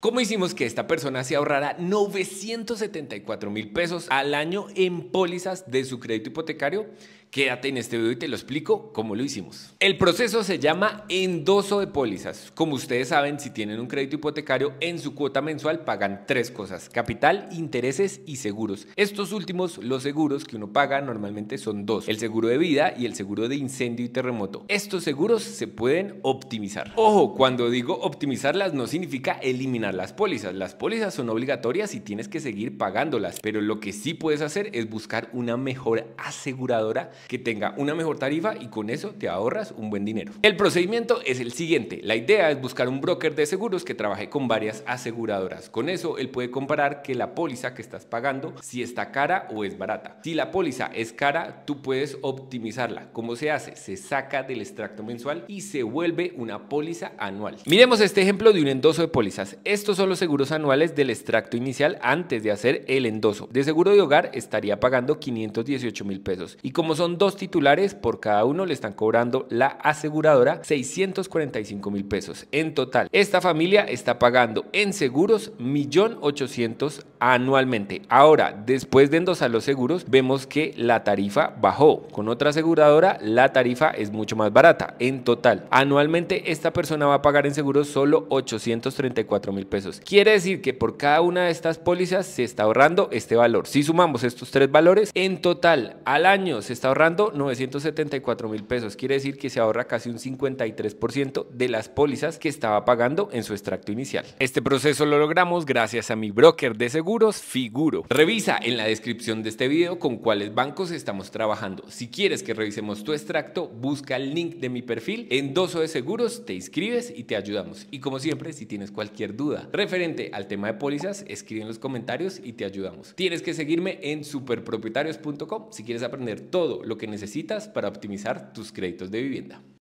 ¿Cómo hicimos que esta persona se ahorrara 974 mil pesos al año en pólizas de su crédito hipotecario? Quédate en este video y te lo explico cómo lo hicimos. El proceso se llama endoso de pólizas. Como ustedes saben, si tienen un crédito hipotecario, en su cuota mensual pagan tres cosas, capital, intereses y seguros. Estos últimos, los seguros que uno paga normalmente son dos, el seguro de vida y el seguro de incendio y terremoto. Estos seguros se pueden optimizar. Ojo, cuando digo optimizarlas no significa eliminar las pólizas. Las pólizas son obligatorias y tienes que seguir pagándolas, pero lo que sí puedes hacer es buscar una mejor aseguradora que tenga una mejor tarifa y con eso te ahorras un buen dinero. El procedimiento es el siguiente. La idea es buscar un broker de seguros que trabaje con varias aseguradoras. Con eso él puede comparar que la póliza que estás pagando si está cara o es barata. Si la póliza es cara, tú puedes optimizarla. ¿Cómo se hace? Se saca del extracto mensual y se vuelve una póliza anual. Miremos este ejemplo de un endoso de pólizas. Estos son los seguros anuales del extracto inicial antes de hacer el endoso. De seguro de hogar estaría pagando 518 mil pesos y como son dos titulares, por cada uno le están cobrando la aseguradora 645 mil pesos. En total, esta familia está pagando en seguros 1.800.000 anualmente. Ahora, después de endosar los seguros, vemos que la tarifa bajó. Con otra aseguradora, la tarifa es mucho más barata. En total, anualmente esta persona va a pagar en seguros solo 834 mil pesos. Quiere decir que por cada una de estas pólizas se está ahorrando este valor. Si sumamos estos tres valores, en total al año se está ahorrando ahorrando 974 mil pesos. Quiere decir que se ahorra casi un 53% de las pólizas que estaba pagando en su extracto inicial. Este proceso lo logramos gracias a mi broker de seguros, Figuro. Revisa en la descripción de este video con cuáles bancos estamos trabajando. Si quieres que revisemos tu extracto, busca el link de mi perfil en o de Seguros, te inscribes y te ayudamos. Y como siempre, si tienes cualquier duda referente al tema de pólizas, escribe en los comentarios y te ayudamos. Tienes que seguirme en superpropietarios.com si quieres aprender todo lo que necesitas para optimizar tus créditos de vivienda.